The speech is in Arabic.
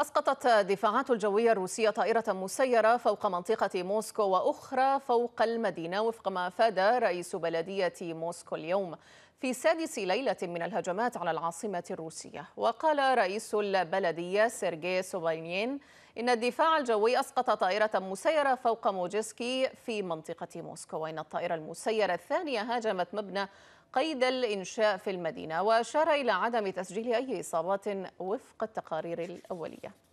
أسقطت دفاعات الجوية الروسية طائرة مسيرة فوق منطقة موسكو وأخرى فوق المدينة وفق ما أفاد رئيس بلدية موسكو اليوم في سادس ليلة من الهجمات على العاصمة الروسية وقال رئيس البلدية سيرجي سوبينين إن الدفاع الجوي أسقط طائرة مسيرة فوق موجسكي في منطقة موسكو وإن الطائرة المسيرة الثانية هاجمت مبنى قيد الإنشاء في المدينة وأشار إلى عدم تسجيل أي إصابات وفق التقارير الأولية